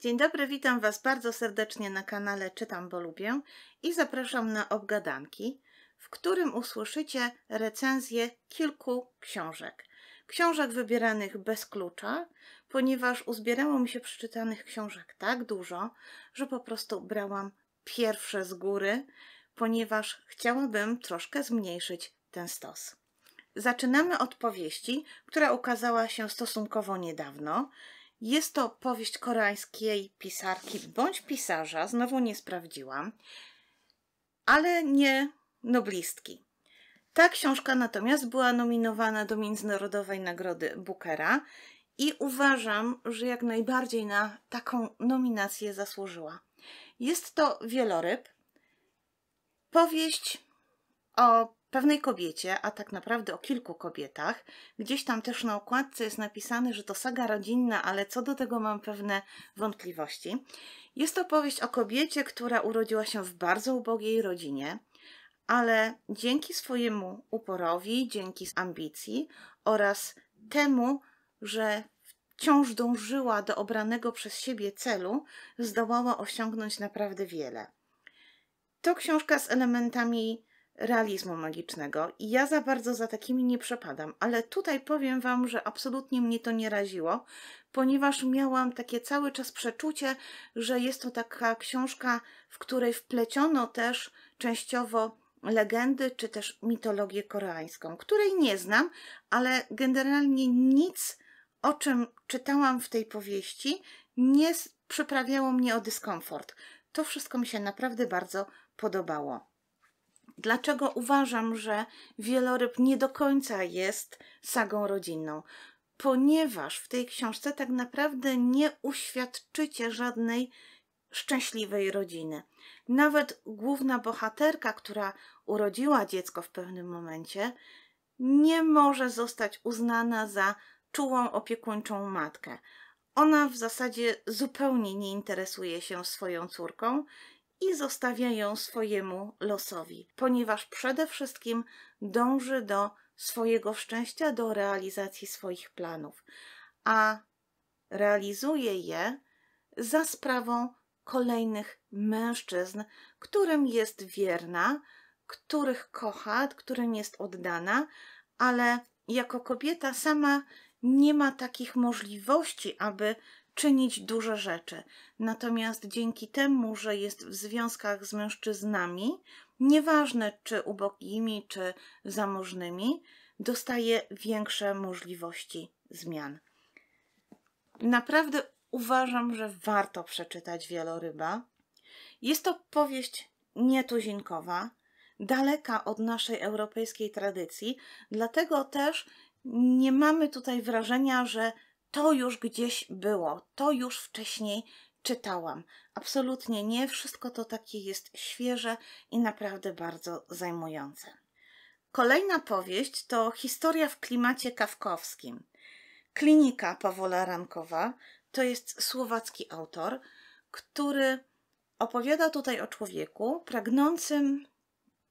Dzień dobry, witam Was bardzo serdecznie na kanale Czytam, bo lubię i zapraszam na obgadanki, w którym usłyszycie recenzję kilku książek. Książek wybieranych bez klucza, ponieważ uzbierało mi się przeczytanych książek tak dużo, że po prostu brałam pierwsze z góry, ponieważ chciałabym troszkę zmniejszyć ten stos. Zaczynamy od powieści, która ukazała się stosunkowo niedawno – jest to powieść koreańskiej pisarki bądź pisarza, znowu nie sprawdziłam, ale nie noblistki. Ta książka natomiast była nominowana do Międzynarodowej Nagrody Bookera i uważam, że jak najbardziej na taką nominację zasłużyła. Jest to Wieloryb, powieść o pewnej kobiecie, a tak naprawdę o kilku kobietach. Gdzieś tam też na okładce jest napisane, że to saga rodzinna, ale co do tego mam pewne wątpliwości. Jest to opowieść o kobiecie, która urodziła się w bardzo ubogiej rodzinie, ale dzięki swojemu uporowi, dzięki ambicji oraz temu, że wciąż dążyła do obranego przez siebie celu, zdołała osiągnąć naprawdę wiele. To książka z elementami realizmu magicznego i ja za bardzo za takimi nie przepadam, ale tutaj powiem Wam, że absolutnie mnie to nie raziło, ponieważ miałam takie cały czas przeczucie, że jest to taka książka, w której wpleciono też częściowo legendy czy też mitologię koreańską, której nie znam, ale generalnie nic, o czym czytałam w tej powieści, nie przyprawiało mnie o dyskomfort. To wszystko mi się naprawdę bardzo podobało. Dlaczego uważam, że wieloryb nie do końca jest sagą rodzinną? Ponieważ w tej książce tak naprawdę nie uświadczycie żadnej szczęśliwej rodziny. Nawet główna bohaterka, która urodziła dziecko w pewnym momencie, nie może zostać uznana za czułą, opiekuńczą matkę. Ona w zasadzie zupełnie nie interesuje się swoją córką i zostawia ją swojemu losowi, ponieważ przede wszystkim dąży do swojego szczęścia, do realizacji swoich planów, a realizuje je za sprawą kolejnych mężczyzn, którym jest wierna, których kocha, którym jest oddana, ale jako kobieta sama nie ma takich możliwości, aby czynić duże rzeczy. Natomiast dzięki temu, że jest w związkach z mężczyznami, nieważne czy ubogimi, czy zamożnymi, dostaje większe możliwości zmian. Naprawdę uważam, że warto przeczytać Wieloryba. Jest to powieść nietuzinkowa, daleka od naszej europejskiej tradycji, dlatego też nie mamy tutaj wrażenia, że to już gdzieś było, to już wcześniej czytałam. Absolutnie nie, wszystko to takie jest świeże i naprawdę bardzo zajmujące. Kolejna powieść to historia w klimacie kawkowskim. Klinika Pawła Rankowa to jest słowacki autor, który opowiada tutaj o człowieku pragnącym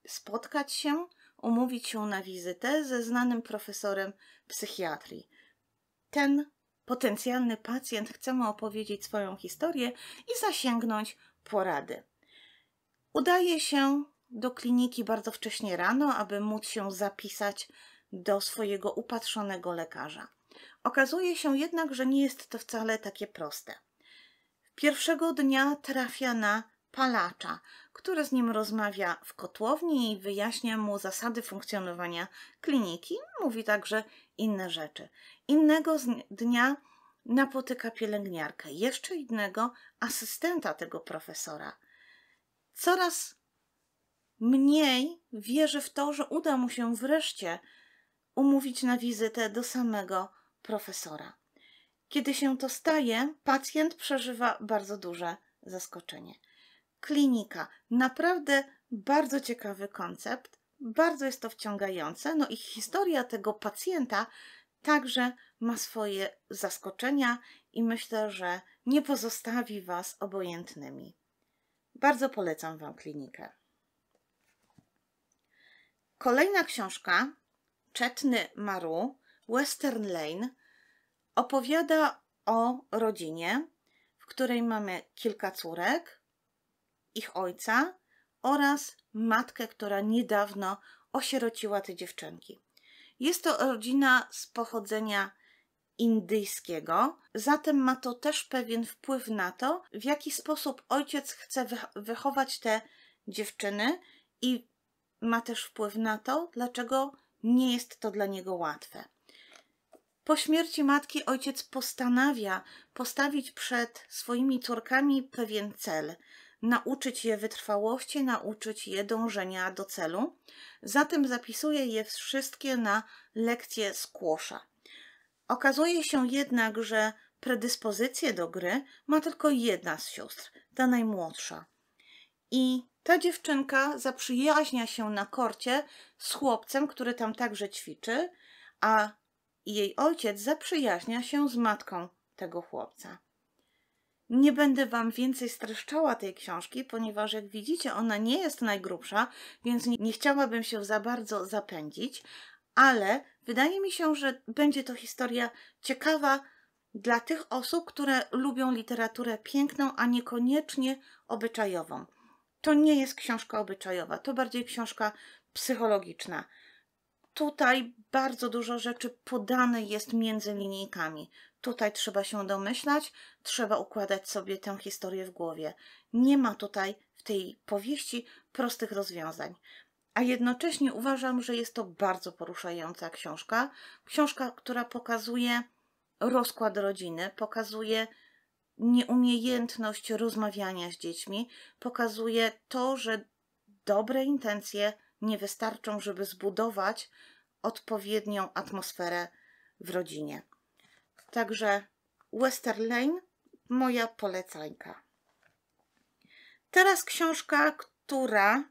spotkać się, umówić się na wizytę ze znanym profesorem psychiatrii. Ten potencjalny pacjent chce mu opowiedzieć swoją historię i zasięgnąć porady. Udaje się do kliniki bardzo wcześnie rano, aby móc się zapisać do swojego upatrzonego lekarza. Okazuje się jednak, że nie jest to wcale takie proste. Pierwszego dnia trafia na palacza, który z nim rozmawia w kotłowni i wyjaśnia mu zasady funkcjonowania kliniki. Mówi także inne rzeczy. Innego dnia napotyka pielęgniarkę, jeszcze innego asystenta tego profesora. Coraz mniej wierzy w to, że uda mu się wreszcie umówić na wizytę do samego profesora. Kiedy się to staje, pacjent przeżywa bardzo duże zaskoczenie klinika. Naprawdę bardzo ciekawy koncept, bardzo jest to wciągające. No i historia tego pacjenta także ma swoje zaskoczenia i myślę, że nie pozostawi Was obojętnymi. Bardzo polecam Wam klinikę. Kolejna książka, Czetny Maru, Western Lane, opowiada o rodzinie, w której mamy kilka córek, ich ojca oraz matkę, która niedawno osierociła te dziewczynki. Jest to rodzina z pochodzenia indyjskiego, zatem ma to też pewien wpływ na to, w jaki sposób ojciec chce wychować te dziewczyny i ma też wpływ na to, dlaczego nie jest to dla niego łatwe. Po śmierci matki ojciec postanawia postawić przed swoimi córkami pewien cel, nauczyć je wytrwałości, nauczyć je dążenia do celu. Zatem zapisuję je wszystkie na lekcję skłosza. Okazuje się jednak, że predyspozycję do gry ma tylko jedna z sióstr, ta najmłodsza. I ta dziewczynka zaprzyjaźnia się na korcie z chłopcem, który tam także ćwiczy, a jej ojciec zaprzyjaźnia się z matką tego chłopca. Nie będę Wam więcej streszczała tej książki, ponieważ jak widzicie, ona nie jest najgrubsza, więc nie chciałabym się za bardzo zapędzić, ale wydaje mi się, że będzie to historia ciekawa dla tych osób, które lubią literaturę piękną, a niekoniecznie obyczajową. To nie jest książka obyczajowa, to bardziej książka psychologiczna. Tutaj bardzo dużo rzeczy podane jest między linijkami. Tutaj trzeba się domyślać, trzeba układać sobie tę historię w głowie. Nie ma tutaj w tej powieści prostych rozwiązań. A jednocześnie uważam, że jest to bardzo poruszająca książka. Książka, która pokazuje rozkład rodziny, pokazuje nieumiejętność rozmawiania z dziećmi, pokazuje to, że dobre intencje nie wystarczą, żeby zbudować odpowiednią atmosferę w rodzinie. Także Western Lane, moja polecańka. Teraz książka, która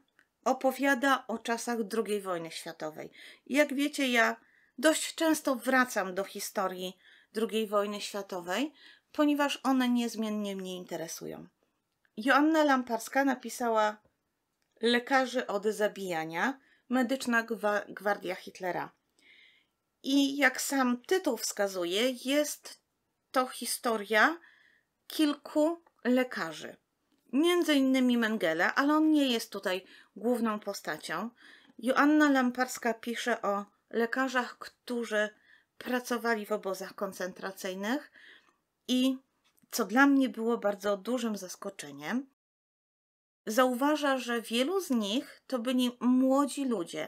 opowiada o czasach II wojny światowej. Jak wiecie, ja dość często wracam do historii II wojny światowej, ponieważ one niezmiennie mnie interesują. Joanna Lamparska napisała Lekarzy od zabijania, medyczna gwardia Hitlera. I jak sam tytuł wskazuje, jest to historia kilku lekarzy. Między innymi Mengele, ale on nie jest tutaj główną postacią. Joanna Lamparska pisze o lekarzach, którzy pracowali w obozach koncentracyjnych i co dla mnie było bardzo dużym zaskoczeniem, zauważa, że wielu z nich to byli młodzi ludzie.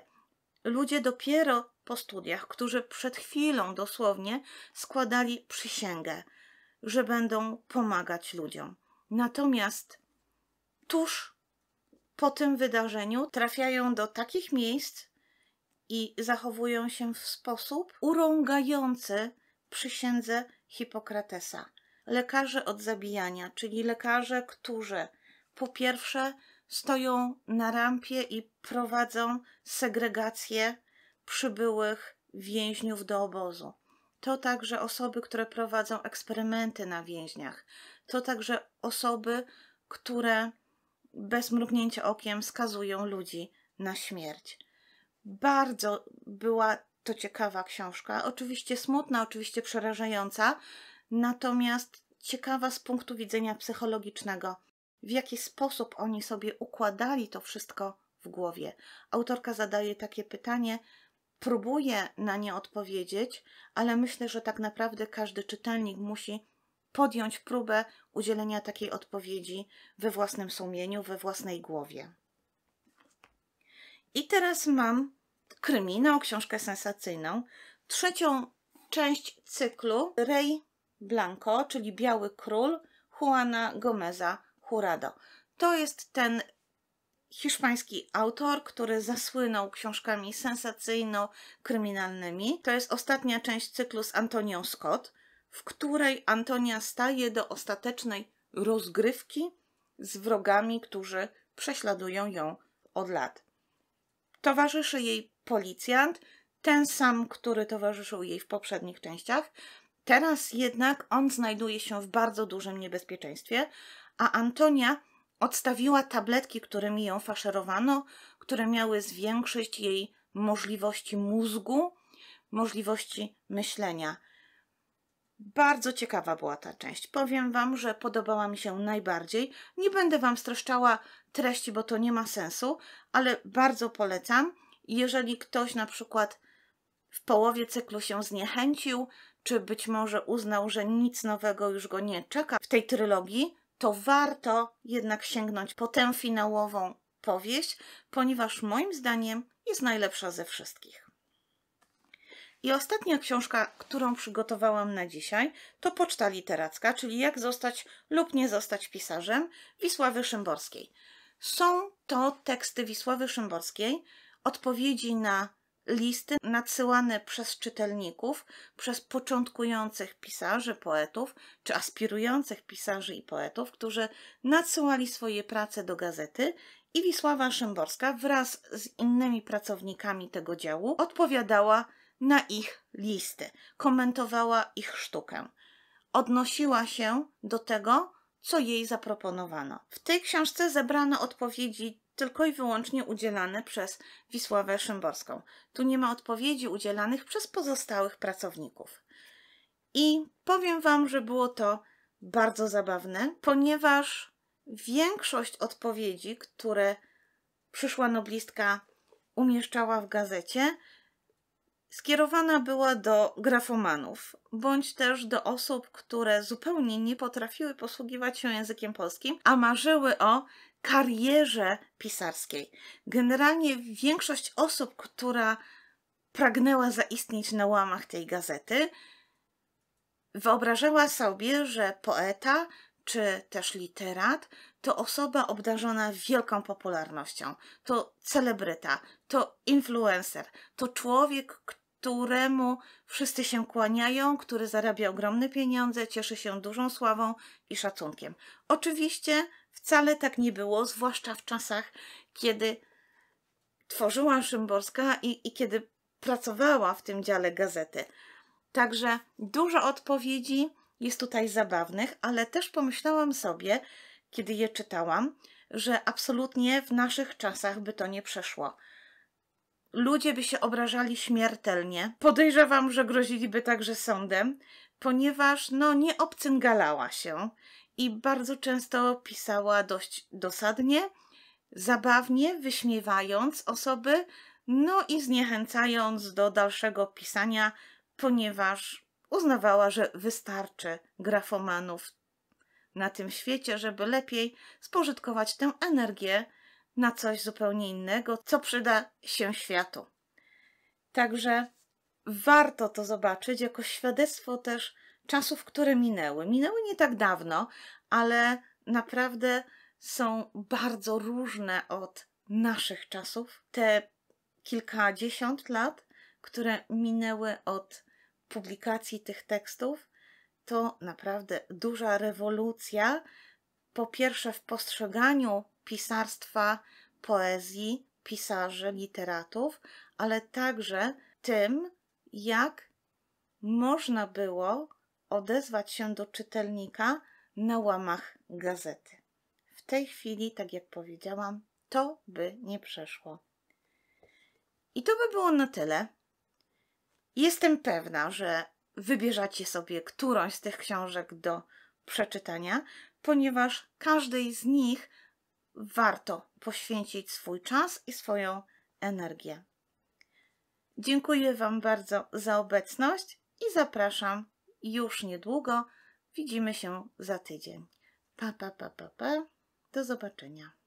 Ludzie dopiero po studiach, którzy przed chwilą dosłownie składali przysięgę, że będą pomagać ludziom. Natomiast tuż po tym wydarzeniu trafiają do takich miejsc i zachowują się w sposób urągający przysiędze Hipokratesa. Lekarze od zabijania, czyli lekarze, którzy po pierwsze stoją na rampie i prowadzą segregację przybyłych więźniów do obozu. To także osoby, które prowadzą eksperymenty na więźniach. To także osoby, które bez mrugnięcia okiem skazują ludzi na śmierć. Bardzo była to ciekawa książka. Oczywiście smutna, oczywiście przerażająca, natomiast ciekawa z punktu widzenia psychologicznego. W jaki sposób oni sobie układali to wszystko w głowie. Autorka zadaje takie pytanie, próbuję na nie odpowiedzieć, ale myślę, że tak naprawdę każdy czytelnik musi podjąć próbę udzielenia takiej odpowiedzi we własnym sumieniu, we własnej głowie. I teraz mam kryminał, książkę sensacyjną, trzecią część cyklu Rey Blanco, czyli Biały Król Juana Gomeza Hurado. To jest ten hiszpański autor, który zasłynął książkami sensacyjno-kryminalnymi. To jest ostatnia część cyklu z Antonią Scott, w której Antonia staje do ostatecznej rozgrywki z wrogami, którzy prześladują ją od lat. Towarzyszy jej policjant, ten sam, który towarzyszył jej w poprzednich częściach. Teraz jednak on znajduje się w bardzo dużym niebezpieczeństwie, a Antonia Odstawiła tabletki, którymi ją faszerowano, które miały zwiększyć jej możliwości mózgu, możliwości myślenia. Bardzo ciekawa była ta część. Powiem Wam, że podobała mi się najbardziej. Nie będę Wam streszczała treści, bo to nie ma sensu, ale bardzo polecam. Jeżeli ktoś na przykład w połowie cyklu się zniechęcił, czy być może uznał, że nic nowego już go nie czeka w tej trylogii, to warto jednak sięgnąć po tę finałową powieść, ponieważ moim zdaniem jest najlepsza ze wszystkich. I ostatnia książka, którą przygotowałam na dzisiaj, to Poczta Literacka, czyli Jak zostać lub nie zostać pisarzem Wisławy Szymborskiej. Są to teksty Wisławy Szymborskiej, odpowiedzi na listy nadsyłane przez czytelników, przez początkujących pisarzy, poetów, czy aspirujących pisarzy i poetów, którzy nadsyłali swoje prace do gazety i Wisława Szymborska wraz z innymi pracownikami tego działu odpowiadała na ich listy, komentowała ich sztukę, odnosiła się do tego, co jej zaproponowano. W tej książce zebrano odpowiedzi tylko i wyłącznie udzielane przez Wisławę Szymborską. Tu nie ma odpowiedzi udzielanych przez pozostałych pracowników. I powiem Wam, że było to bardzo zabawne, ponieważ większość odpowiedzi, które przyszła noblistka umieszczała w gazecie, skierowana była do grafomanów, bądź też do osób, które zupełnie nie potrafiły posługiwać się językiem polskim, a marzyły o karierze pisarskiej. Generalnie większość osób, która pragnęła zaistnieć na łamach tej gazety, wyobrażała sobie, że poeta czy też literat to osoba obdarzona wielką popularnością, to celebryta, to influencer, to człowiek, któremu wszyscy się kłaniają, który zarabia ogromne pieniądze, cieszy się dużą sławą i szacunkiem. Oczywiście Wcale tak nie było, zwłaszcza w czasach, kiedy tworzyła Szymborska i, i kiedy pracowała w tym dziale gazety. Także dużo odpowiedzi jest tutaj zabawnych, ale też pomyślałam sobie, kiedy je czytałam, że absolutnie w naszych czasach by to nie przeszło. Ludzie by się obrażali śmiertelnie. Podejrzewam, że groziliby także sądem, ponieważ no nie obcyngalała się i bardzo często pisała dość dosadnie, zabawnie, wyśmiewając osoby, no i zniechęcając do dalszego pisania, ponieważ uznawała, że wystarczy grafomanów na tym świecie, żeby lepiej spożytkować tę energię na coś zupełnie innego, co przyda się światu. Także warto to zobaczyć jako świadectwo też czasów, które minęły. Minęły nie tak dawno, ale naprawdę są bardzo różne od naszych czasów. Te kilkadziesiąt lat, które minęły od publikacji tych tekstów, to naprawdę duża rewolucja. Po pierwsze, w postrzeganiu pisarstwa, poezji, pisarzy, literatów, ale także tym, jak można było odezwać się do czytelnika na łamach gazety. W tej chwili, tak jak powiedziałam, to by nie przeszło. I to by było na tyle. Jestem pewna, że wybierzecie sobie którąś z tych książek do przeczytania, ponieważ każdej z nich warto poświęcić swój czas i swoją energię. Dziękuję Wam bardzo za obecność i zapraszam już niedługo. Widzimy się za tydzień. Pa, pa, pa, pa, pa. Do zobaczenia.